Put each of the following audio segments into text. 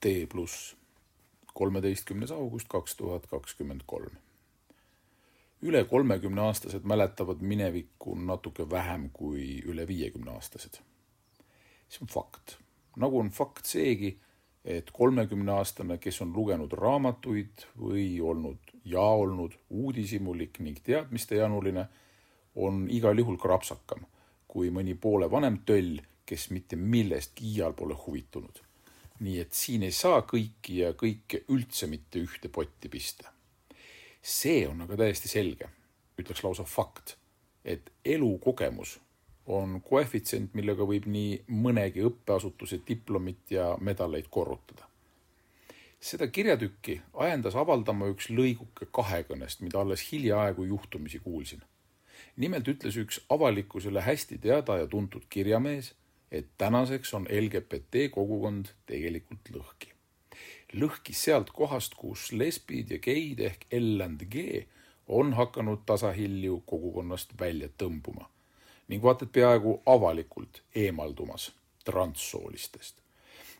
T pluss, kolmeteistkümnes august kaks tuhat kakskümmend kolm. üle kolmekümne aastased mäletavad minevikku natuke vähem kui üle viiekümne aastased. see on fakt, nagu on fakt seegi, et kolmekümneaastane, kes on lugenud raamatuid või olnud ja olnud uudishimulik ning teadmistejanuline, on igal juhul krapsakam kui mõni poole vanem töll, kes mitte millestki iial pole huvitunud nii et siin ei saa kõiki ja kõike üldse mitte ühte potti pista. see on aga täiesti selge, ütleks lausa fakt, et elukogemus on koefitsient, millega võib nii mõnegi õppeasutuse diplomit ja medaleid korrutada. seda kirjatükki ajendas avaldama üks lõiguke kahekõnest, mida alles hiljaaegu juhtumisi kuulsin. nimelt ütles üks avalikkusele hästi teada ja tuntud kirjamees et tänaseks on LGBT kogukond tegelikult lõhki. lõhki sealt kohast, kus lesbid ja geid ehk L and G on hakanud tasahilju kogukonnast välja tõmbuma ning vaata et peaaegu avalikult eemaldumas transsoolistest.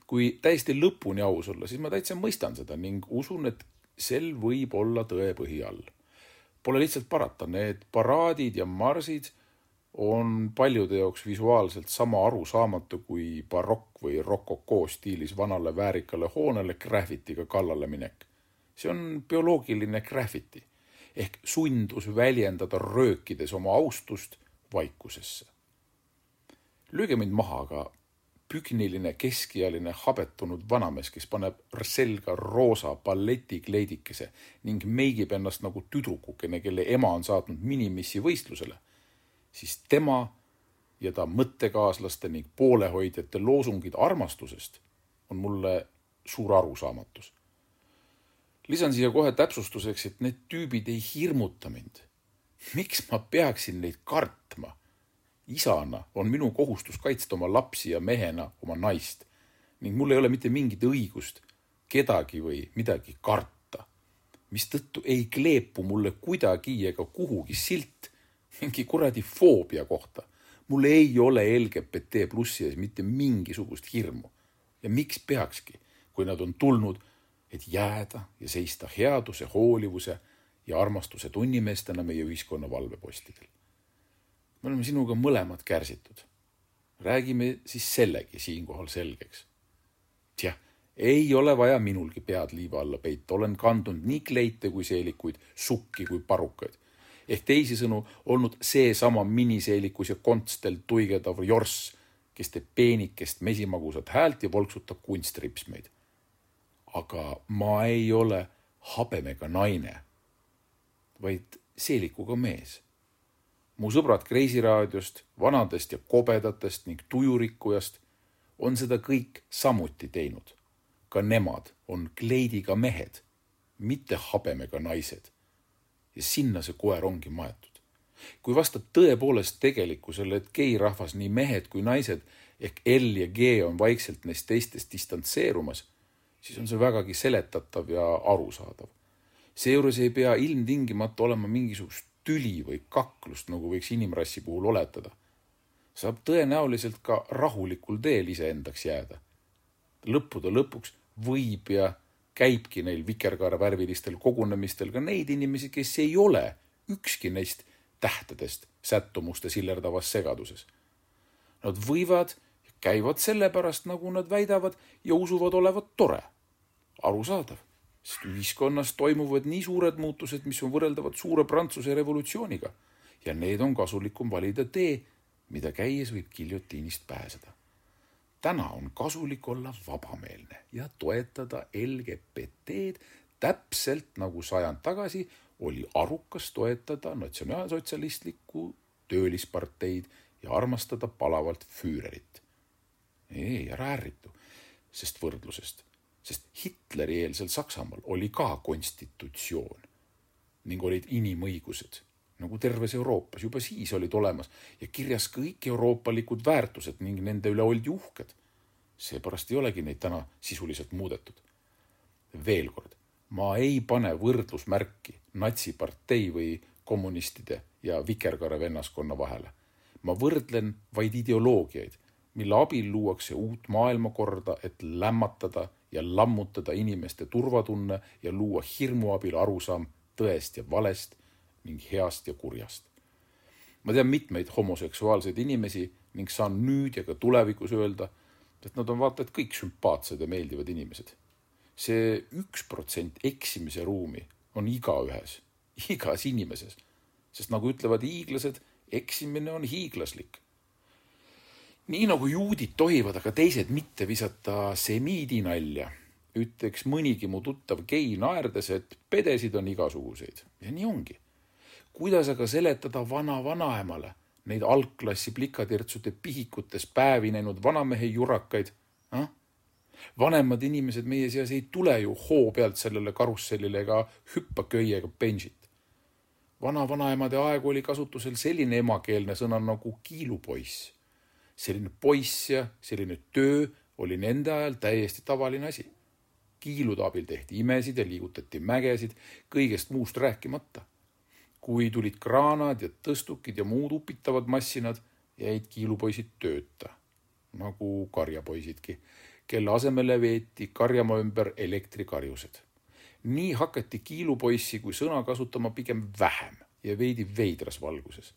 kui täiesti lõpuni aus olla, siis ma täitsa mõistan seda ning usun, et sel võib olla tõe põhi all. Pole lihtsalt parata, need paraadid ja marsid on paljude jaoks visuaalselt sama arusaamatu kui barokk või rokoko stiilis vanale väärikale hoonele graffitiga kallale minek. see on bioloogiline graffiti ehk sundus väljendada röökides oma austust vaikusesse. lüüge mind maha, aga pükniline keskealine habetunud vanamees, kes paneb selga roosa balletikleidikese ning meigib ennast nagu tüdrukukene, kelle ema on saatnud minimissi võistlusele siis tema ja ta mõttekaaslaste ning poolehoidjate loosungid armastusest on mulle suur arusaamatus. lisan siia kohe täpsustuseks, et need tüübid ei hirmuta mind. miks ma peaksin neid kartma? isana on minu kohustus kaitsta oma lapsi ja mehena oma naist ning mul ei ole mitte mingit õigust kedagi või midagi karta, mistõttu ei kleepu mulle kuidagi ega kuhugi silt mingi kuradi foobia kohta. mul ei ole LGBT plussi ees mitte mingisugust hirmu. ja miks peakski, kui nad on tulnud, et jääda ja seista headuse, hoolivuse ja armastuse tunnimeestena meie ühiskonna valvepostidel. me oleme sinuga mõlemad kärsitud. räägime siis sellegi siinkohal selgeks. jah ei ole vaja minulgi pead liiva alla peita, olen kandnud nii kleite kui seelikuid, sukki kui parukaid ehk teisisõnu olnud seesama miniseelikus ja kontstel tuigedav jorss, kes teeb peenikest mesimagusat häält ja volksutab kunstripsmeid. aga ma ei ole habemega naine, vaid seelikuga mees. mu sõbrad Kreisiraadiost, vanadest ja kobedatest ning tujurikkujast on seda kõik samuti teinud. ka nemad on kleidiga mehed, mitte habemega naised ja sinna see koer ongi maetud. kui vastab tõepoolest tegelikkusele, et geirahvas, nii mehed kui naised ehk L ja G on vaikselt neist teistest distantseerumas, siis on see vägagi seletatav ja arusaadav. seejuures ei pea ilmtingimata olema mingisugust tüli või kaklust, nagu võiks inimrassi puhul oletada. saab tõenäoliselt ka rahulikul teel iseendaks jääda. lõppude lõpuks võib ja käibki neil vikerkaarevärvilistel kogunemistel ka neid inimesi, kes ei ole ükski neist tähtedest sättumuste sillerdavas segaduses. Nad võivad, käivad sellepärast, nagu nad väidavad ja usuvad olevat tore. arusaadav, sest ühiskonnas toimuvad nii suured muutused, mis on võrreldavad suure Prantsuse revolutsiooniga ja need on kasulikum valida tee, mida käies võib giljotiinist pääseda täna on kasulik olla vabameelne ja toetada LGBT-d täpselt nagu sajand tagasi oli arukas toetada natsionaalsotsialistlikku töölisparteid ja armastada palavalt Füürerit. ei, ära ärritu sest võrdlusest, sest Hitleri eelsel Saksamaal oli ka konstitutsioon ning olid inimõigused nagu terves Euroopas, juba siis olid olemas ja kirjas kõik euroopalikud väärtused ning nende üle oldi uhked. seepärast ei olegi neid täna sisuliselt muudetud. veel kord, ma ei pane võrdlusmärki natsipartei või kommunistide ja vikerkaare vennaskonna vahele. ma võrdlen vaid ideoloogiaid, mille abil luuakse uut maailmakorda, et lämmatada ja lammutada inimeste turvatunne ja luua hirmu abil arusaam tõest ja valest ning heast ja kurjast. ma tean mitmeid homoseksuaalseid inimesi ning saan nüüd ja ka tulevikus öelda, et nad on vaata et kõik sümpaatsed ja meeldivad inimesed see. see üks protsent eksimise ruumi on igaühes, igas inimeses, sest nagu ütlevad hiiglased, eksimine on hiiglaslik nii nagu juudid tohivad, aga teised mitte visata semiidi nalja, ütleks mõnigi mu tuttav gei naerdes, et pedesid on igasuguseid ja nii ongi kuidas aga seletada vana-vanaemale neid algklassi plikatirtsude pihikutes päevi näinud vanamehe jurakaid ah?? vanemad inimesed meie seas ei tule ju hoo pealt sellele karussellile ega hüppa köiega benžit. vana-vanaemade aegu oli kasutusel selline emakeelne sõna nagu kiilupoiss. selline poiss ja selline töö oli nende ajal täiesti tavaline asi. kiilude abil tehti imesid ja liigutati mägesid, kõigest muust rääkimata kui tulid kraanad ja tõstukid ja muud upitavad massinad, jäid kiilupoisid tööta nagu karjapoisidki, kelle asemele veeti karjamaa ümber elektrikarjused. nii hakati kiilupoissi kui sõna kasutama pigem vähem ja veidi veidras valguses.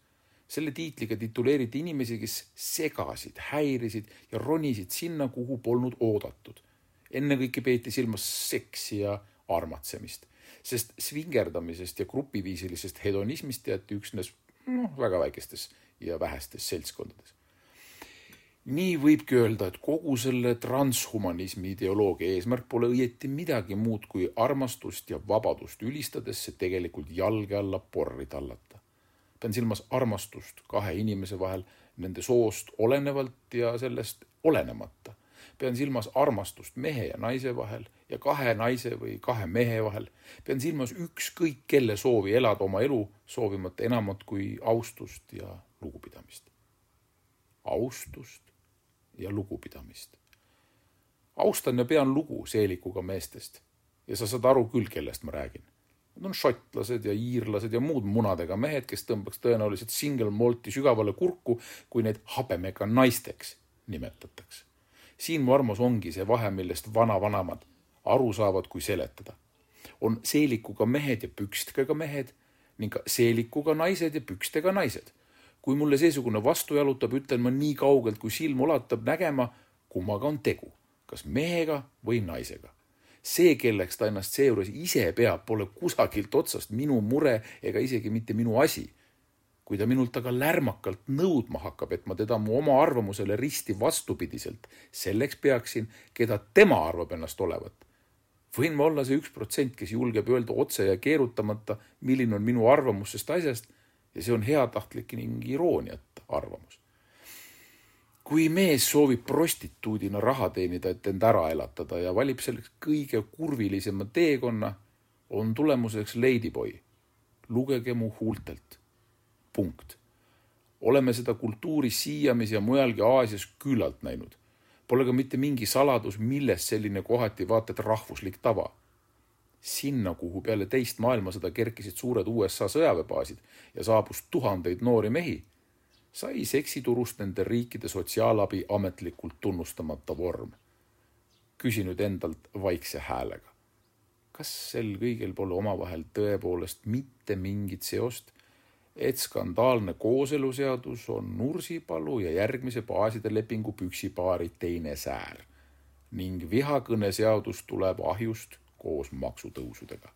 selle tiitliga tituleeriti inimesi, kes segasid, häirisid ja ronisid sinna, kuhu polnud oodatud. ennekõike peeti silmas seksi ja armatsemist sest svingerdamisest ja grupiviisilisest hedonismist teati üksnes noh, väga väikestes ja vähestes seltskondades. nii võibki öelda, et kogu selle transhumanismi ideoloogia eesmärk pole õieti midagi muud kui armastust ja vabadust ülistades see tegelikult jalge alla porri tallata. pean silmas armastust kahe inimese vahel nende soost olenevalt ja sellest olenemata. pean silmas armastust mehe ja naise vahel ja kahe naise või kahe mehe vahel. pean silmas ükskõik kelle soovi elada oma elu, soovimata enamat kui austust ja lugupidamist. austust ja lugupidamist. austan ja pean lugu seelikuga meestest ja sa saad aru küll, kellest ma räägin. Nad on šotlased ja iirlased ja muud munadega mehed, kes tõmbaks tõenäoliselt single malt'i sügavale kurku, kui neid habemega naisteks nimetatakse siin mu armus ongi see vahe, millest vanavanemad aru saavad, kui seletada. on seelikuga mehed ja pükstega mehed ning seelikuga naised ja pükstega naised. kui mulle seesugune vastu jalutab, ütlen ma nii kaugelt, kui silm ulatab, nägema, kummaga on tegu, kas mehega või naisega see, kelleks ta ennast seejuures ise peab, pole kusagilt otsast minu mure ega isegi mitte minu asi kui ta minult aga lärmakalt nõudma hakkab, et ma teda mu oma arvamusele risti vastupidiselt selleks peaksin, keda tema arvab ennast olevat, võin ma olla see üks protsent, kes julgeb öelda otse ja keerutamata, milline on minu arvamus sest asjast ja see on heatahtlik ning irooniat arvamus. kui mees soovib prostituudina raha teenida, et end ära elatada ja valib selleks kõige kurvilisema teekonna, on tulemuseks ladyboy. lugege mu huultelt. punkt. oleme seda kultuuri siiamis ja mujalgi Aasias küllalt näinud Pole ka mitte mingi saladus, millest selline kohati vaata et rahvuslik tava. sinna, kuhu peale teist maailmasõda kerkisid suured USA sõjaväebaasid ja saabus tuhandeid noori mehi, sai seksiturust nende riikide sotsiaalabi ametlikult tunnustamata vorm. küsi nüüd endalt vaikse häälega. kas sel kõigil pole omavahel tõepoolest mitte mingit seost et skandaalne kooseluseadus on Nursipalu ja järgmise baaside lepingu püksipaari teine säär ning vihakõneseadus tuleb ahjust koos maksutõusudega.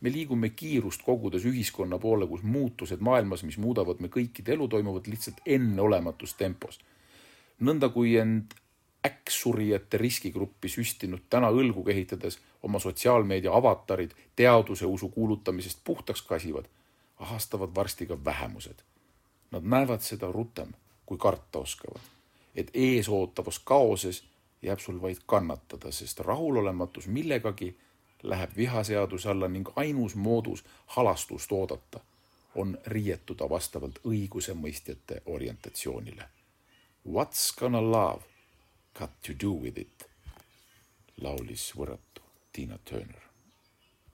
me liigume kiirust kogudes ühiskonna poole, kus muutused maailmas, mis muudavad me kõikide elu, toimuvad lihtsalt enneolematus tempos. nõnda kui end äkksurijate riskigruppi süstinud täna õlgu kehitades oma sotsiaalmeedia avatarid teaduse usu kuulutamisest puhtaks kasivad, ahastavad varsti ka vähemused. Nad näevad seda rutem, kui karta oskavad, et eesootavas kaoses jääb sul vaid kannatada, sest rahulolematus millegagi läheb vihaseaduse alla ning ainus moodus halastust oodata on riietuda vastavalt õigusemõistjate orientatsioonile. What's gonna love got to do with it? laulis võrratu Tiina Turner.